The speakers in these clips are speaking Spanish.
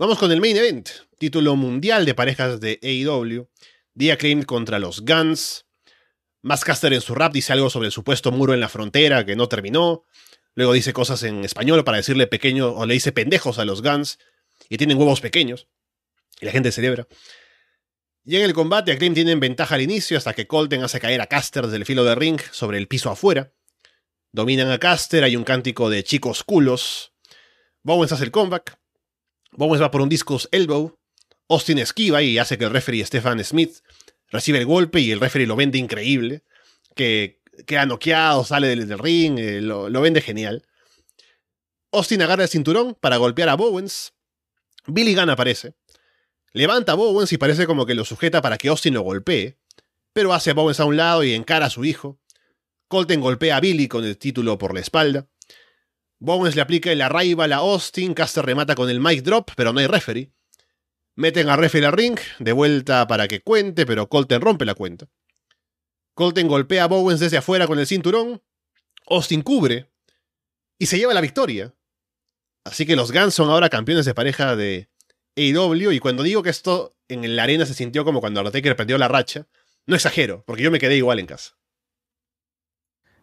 Vamos con el main event, título mundial de parejas de AEW, Dia Cream contra los Guns. Caster en su rap dice algo sobre el supuesto muro en la frontera que no terminó. Luego dice cosas en español para decirle pequeño o le dice pendejos a los Guns y tienen huevos pequeños. Y la gente celebra. Y en el combate, a Acclaim tienen ventaja al inicio hasta que Colton hace caer a Caster desde el filo de ring sobre el piso afuera. Dominan a Caster, hay un cántico de chicos culos. Bowens hace el comeback. Bowens va por un discos elbow, Austin esquiva y hace que el referee Stefan Smith recibe el golpe y el referee lo vende increíble, que queda noqueado, sale del, ring, eh, lo, vende genial. Austin agarra el cinturón para golpear a Bowens. Billy Gunn aparece. Levanta a Bowens y parece como que lo sujeta para que Austin lo golpee, pero hace a Bowens a un lado y encara a su hijo. Colton golpea a Billy con el título por la espalda. Bowens le aplica el arrival a Austin, Caster remata con el mic drop, pero no hay referee. Meten a referee al ring, de vuelta para que cuente, pero Colton rompe la cuenta. Colton golpea a Bowens desde afuera con el cinturón, Austin cubre y se lleva la victoria. Así que los Guns son ahora campeones de pareja de AEW y cuando digo que esto en la arena se sintió como cuando Undertaker perdió la racha, no exagero, porque yo me quedé igual en casa.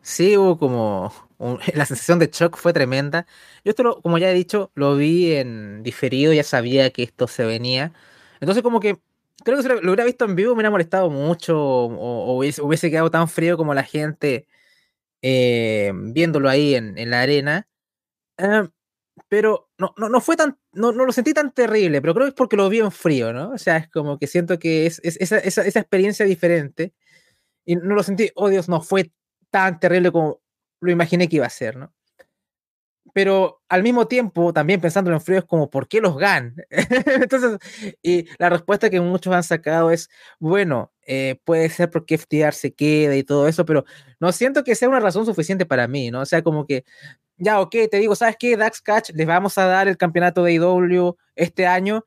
Sí, hubo como la sensación de shock fue tremenda. Yo esto, como ya he dicho, lo vi en diferido, ya sabía que esto se venía. Entonces como que creo que si lo, hubiera visto en vivo me hubiera molestado mucho o, hubiese, quedado tan frío como la gente eh, viéndolo ahí en, la arena. Em, pero no, no, no fue tan, no, no, lo sentí tan terrible, pero creo que es porque lo vi en frío, ¿no? O sea, es como que siento que es, es esa, esa, esa experiencia diferente. Y no lo sentí, oh Dios, no fue tan terrible como lo imaginé que iba a ser, ¿no? Pero al mismo tiempo, también pensando en frío, es como, ¿por qué los GAN? Entonces, y la respuesta que muchos han sacado es, bueno, eh, puede ser porque FTR se queda y todo eso, pero no siento que sea una razón suficiente para mí, ¿no? O sea, como que, ya, ok, te digo, ¿sabes qué? Dax Catch, les vamos a dar el campeonato de IW e este año,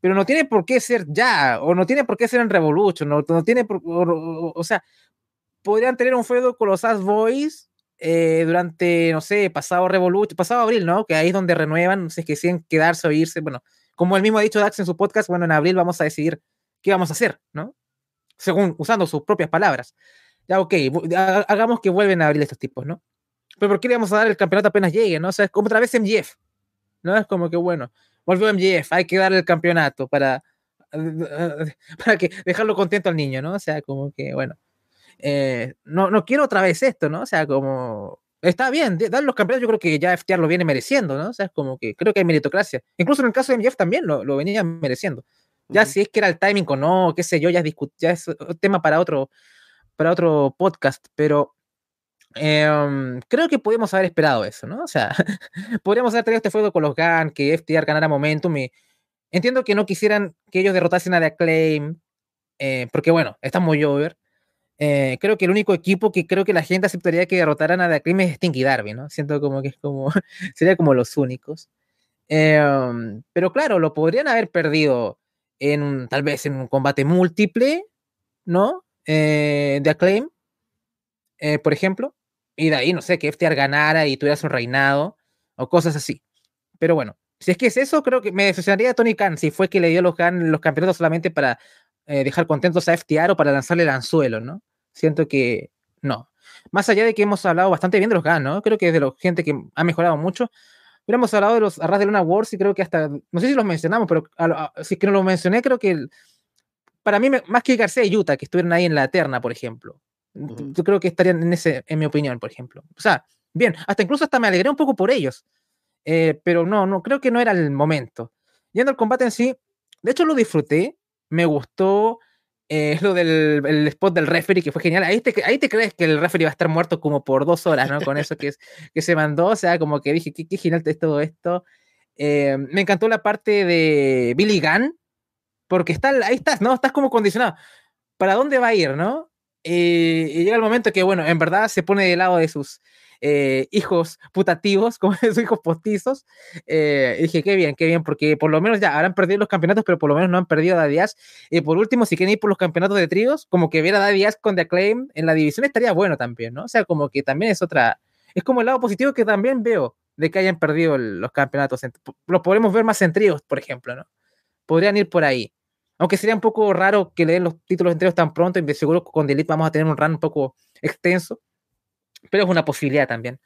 pero no tiene por qué ser ya, o no tiene por qué ser en Revolution, no, no tiene por, o, sea, podrían tener un feudo con los As Boys eh, durante, no sé, pasado Revolution, pasado abril, ¿no? Que ahí es donde renuevan, sé, es que deciden quedarse o irse. Bueno, como él mismo ha dicho Dax en su podcast, bueno, en abril vamos a decidir qué vamos a hacer, ¿no? Según, usando sus propias palabras. Ya, ok, hagamos que vuelven a abril estos tipos, ¿no? Pero ¿por qué le vamos a dar el campeonato apenas llegue, no? O sea, es como otra vez MJF, ¿no? Es como que, bueno, volvió MJF, hay que dar el campeonato para, para que dejarlo contento al niño, ¿no? O sea, como que, bueno. Eh, no, no quiero otra vez esto, ¿no? O sea, como está bien, dar los campeones yo creo que ya FTR lo viene mereciendo, ¿no? O sea, es como que creo que hay meritocracia. Incluso en el caso de MJF también lo, lo venía mereciendo. Ya si es que era el timing o no, qué sé yo, ya es, ya es tema para otro, para otro podcast, pero em, creo que podríamos haber esperado eso, ¿no? O sea, podríamos haber tenido este fuego con los GAN, que FTR ganara momentum y entiendo que no quisieran que ellos derrotasen a The Acclaim, eh, porque bueno, está muy over, eh, creo que el único equipo que creo que la gente aceptaría que derrotaran a The Acclaim es y Darby, ¿no? Siento como que es como, sería como los únicos. Em, pero claro, lo podrían haber perdido en tal vez en un combate múltiple, ¿no? Eh, de Acclaim, eh, por ejemplo. Y de ahí, no sé, que FTR ganara y tuvieras un reinado o cosas así. Pero bueno, si es que es eso, creo que me decepcionaría a Tony Khan si fue que le dio los, los campeonatos solamente para dejar contentos a FTR o para lanzarle el anzuelo, ¿no? Siento que no. Más allá de que hemos hablado bastante bien de los GAN, ¿no? Creo que es de la gente que ha mejorado mucho. Pero hemos hablado de los Arras de Luna Wars y creo que hasta, no sé si los mencionamos, pero si es que no los mencioné, creo que para mí, más que García y Utah, que estuvieron ahí en la Eterna, por ejemplo. Yo creo que estarían en ese, en mi opinión, por ejemplo. O sea, bien, hasta incluso hasta me alegré un poco por ellos. Eh, pero no, no, creo que no era el momento. Yendo al combate en sí, de hecho lo disfruté, me gustó, es eh, lo del spot del referee, que fue genial. Ahí te, ahí te crees que el referee va a estar muerto como por dos horas, ¿no? Con eso que, que se mandó, o sea, como que dije, qué, qué genial es todo esto. Eh, me encantó la parte de Billy Gunn, porque está, ahí estás, ¿no? Estás como condicionado. ¿Para dónde va a ir, no? Eh, y llega el momento que, bueno, en verdad se pone de lado de sus eh, hijos putativos, como esos hijos postizos. Eh, dije, qué bien, qué bien, porque por lo menos ya habrán perdido los campeonatos, pero por lo menos no han perdido a Daddy Y por último, si quieren ir por los campeonatos de tríos, como que viera a Daddy con The Acclaim en la división estaría bueno también, ¿no? O sea, como que también es otra, es como el lado positivo que también veo de que hayan perdido los campeonatos. Los podremos ver más en tríos, por ejemplo, ¿no? Podrían ir por ahí. Aunque sería un poco raro que le den los títulos en tan pronto, y de seguro con Delete vamos a tener un run un poco extenso pero es una posibilidad también.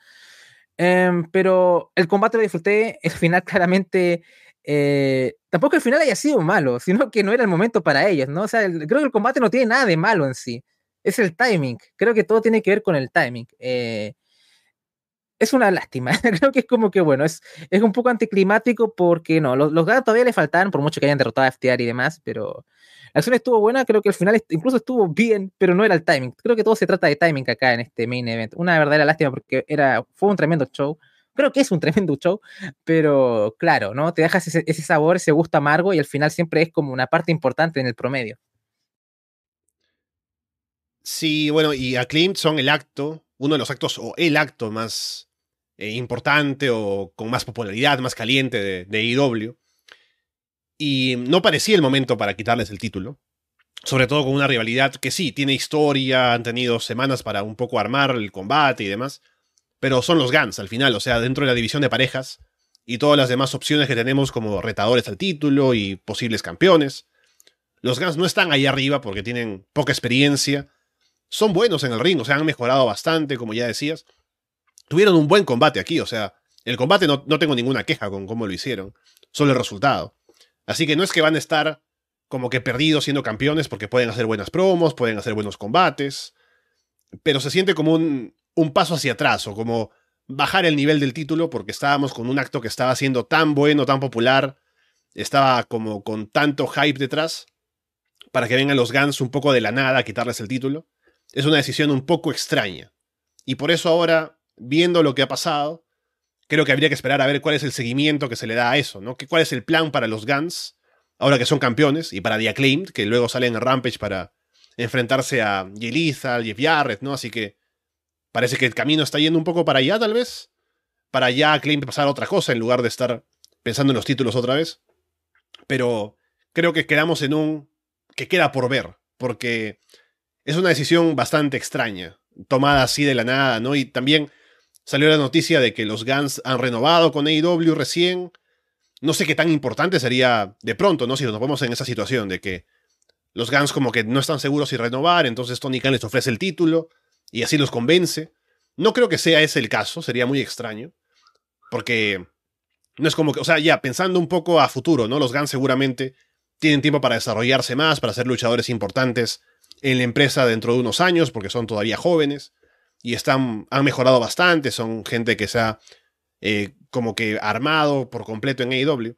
Em, pero el combate lo disfruté, el final claramente... Eh, tampoco el final haya sido malo, sino que no era el momento para ellos, ¿no? O sea, creo que el combate no tiene nada de malo en sí. Es el timing. Creo que todo tiene que ver con el timing. Eh, es una lástima. Creo que es como que, bueno, es, es un poco anticlimático porque no, los, los gatos todavía le faltaban, por mucho que hayan derrotado a FTR y demás, pero la acción estuvo buena, creo que al final incluso estuvo bien, pero no era el timing. Creo que todo se trata de timing acá en este main event. Una verdadera lástima porque era, fue un tremendo show. Creo que es un tremendo show, pero claro, ¿no? Te dejas ese, sabor, ese gusto amargo y al final siempre es como una parte importante en el promedio. Sí, bueno, y a Klimt son el acto uno de los actos o el acto más eh, importante o con más popularidad, más caliente de, IW. E y no parecía el momento para quitarles el título. Sobre todo con una rivalidad que sí, tiene historia, han tenido semanas para un poco armar el combate y demás. Pero son los Gans al final, o sea, dentro de la división de parejas y todas las demás opciones que tenemos como retadores al título y posibles campeones. Los Gans no están ahí arriba porque tienen poca experiencia son buenos en el ring, o sea, han mejorado bastante, como ya decías. Tuvieron un buen combate aquí, o sea, el combate no, tengo ninguna queja con cómo lo hicieron, solo el resultado. Así que no es que van a estar como que perdidos siendo campeones porque pueden hacer buenas promos, pueden hacer buenos combates, pero se siente como un, un paso hacia atrás o como bajar el nivel del título porque estábamos con un acto que estaba siendo tan bueno, tan popular, estaba como con tanto hype detrás, para que vengan los Guns un poco de la nada a quitarles el título es una decisión un poco extraña. Y por eso ahora, viendo lo que ha pasado, creo que habría que esperar a ver cuál es el seguimiento que se le da a eso, ¿no? ¿Cuál es el plan para los Guns, ahora que son campeones, y para The que luego salen a Rampage para enfrentarse a Yeliza, Jeff Jarrett, ¿no? Así que parece que el camino está yendo un poco para allá, tal vez. Para allá claim pasar otra cosa en lugar de estar pensando en los títulos otra vez. Pero creo que quedamos en un que queda por ver, porque es una decisión bastante extraña, tomada así de la nada, ¿no? Y también salió la noticia de que los Guns han renovado con AEW recién. No sé qué tan importante sería de pronto, ¿no? Si nos ponemos en esa situación de que los Guns como que no están seguros si renovar, entonces Tony Khan les ofrece el título y así los convence. No creo que sea ese el caso, sería muy extraño, porque no es como que, o sea, ya pensando un poco a futuro, ¿no? Los Guns seguramente tienen tiempo para desarrollarse más, para ser luchadores importantes en la empresa dentro de unos años, porque son todavía jóvenes y están, han mejorado bastante, son gente que se ha eh, como que armado por completo en AEW.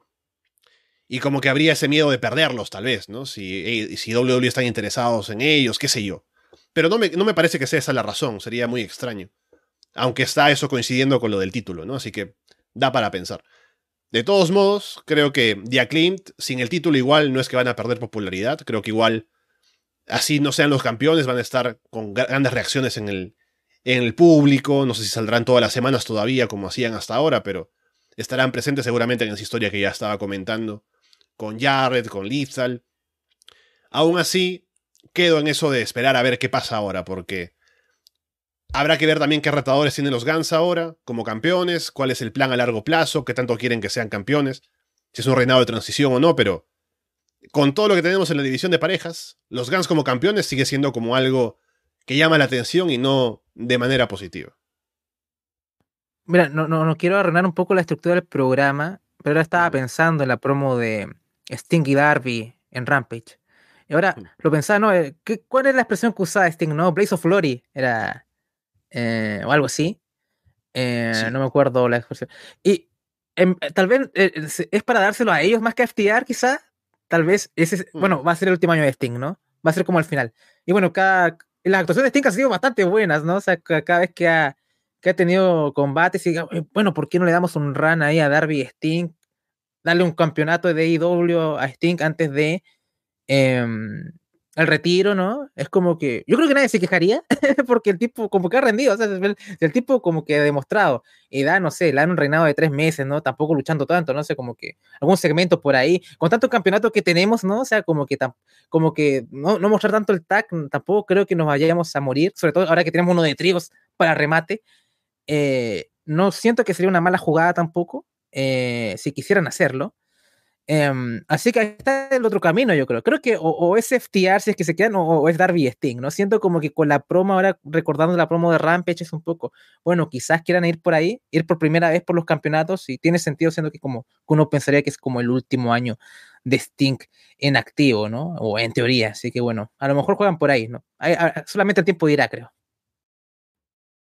Y como que habría ese miedo de perderlos, tal vez, ¿no? Si, si WWE están interesados en ellos, qué sé yo. Pero no me, parece que sea esa la razón, sería muy extraño. Aunque está eso coincidiendo con lo del título, ¿no? Así que da para pensar. De todos modos, creo que dia Clint sin el título igual, no es que van a perder popularidad. Creo que igual así no sean los campeones, van a estar con grandes reacciones en el, en el público, no sé si saldrán todas las semanas todavía como hacían hasta ahora, pero estarán presentes seguramente en esa historia que ya estaba comentando, con Jared, con Lizal. Aún así, quedo en eso de esperar a ver qué pasa ahora, porque habrá que ver también qué retadores tienen los gans ahora como campeones, cuál es el plan a largo plazo, qué tanto quieren que sean campeones, si es un reinado de transición o no, pero con todo lo que tenemos en la división de parejas, los Guns como campeones sigue siendo como algo que llama la atención y no de manera positiva. Mira, no, no, quiero arruinar un poco la estructura del programa, pero ahora estaba pensando en la promo de Sting y Darby en Rampage. Y ahora lo pensaba, ¿no? Eh, ¿Cuál es la expresión que usaba Sting? ¿No? Blaze of Glory era. Eh, o algo así. Eh, no me acuerdo la expresión. Y em, tal vez es para dárselo a ellos más que a FTR, quizás tal vez ese, mm. bueno, va a ser el último año de Sting, ¿no? Va a ser como el final. Y bueno, cada, las actuaciones de Sting han sido bastante buenas, ¿no? O sea, cada vez que ha, tenido combates, y, bueno, ¿por qué no le damos un run ahí a Darby Sting? Darle un campeonato de IW e a Sting antes de, eh, el retiro, ¿no? Es como que, yo creo que nadie se quejaría, porque el tipo como que ha rendido, o sea, el, tipo como que ha demostrado, y da, no sé, le han un reinado de tres meses, ¿no? Tampoco luchando tanto, no sé, como que algún segmento por ahí, con tanto campeonato que tenemos, ¿no? O sea, como que, como que no, mostrar tanto el tag, tampoco creo que nos vayamos a morir, sobre todo ahora que tenemos uno de trigos para remate, eh, no siento que sería una mala jugada tampoco, eh, si quisieran hacerlo, Em, así que ahí está el otro camino, yo creo. Creo que o, es FTR si es que se quedan, o, es Darby Sting, ¿no? Siento como que con la promo, ahora recordando la promo de Rampage, es un poco, bueno, quizás quieran ir por ahí, ir por primera vez por los campeonatos, y tiene sentido, siendo que como uno pensaría que es como el último año de Sting en activo, ¿no? O en teoría, así que bueno, a lo mejor juegan por ahí, ¿no? solamente el tiempo dirá, creo.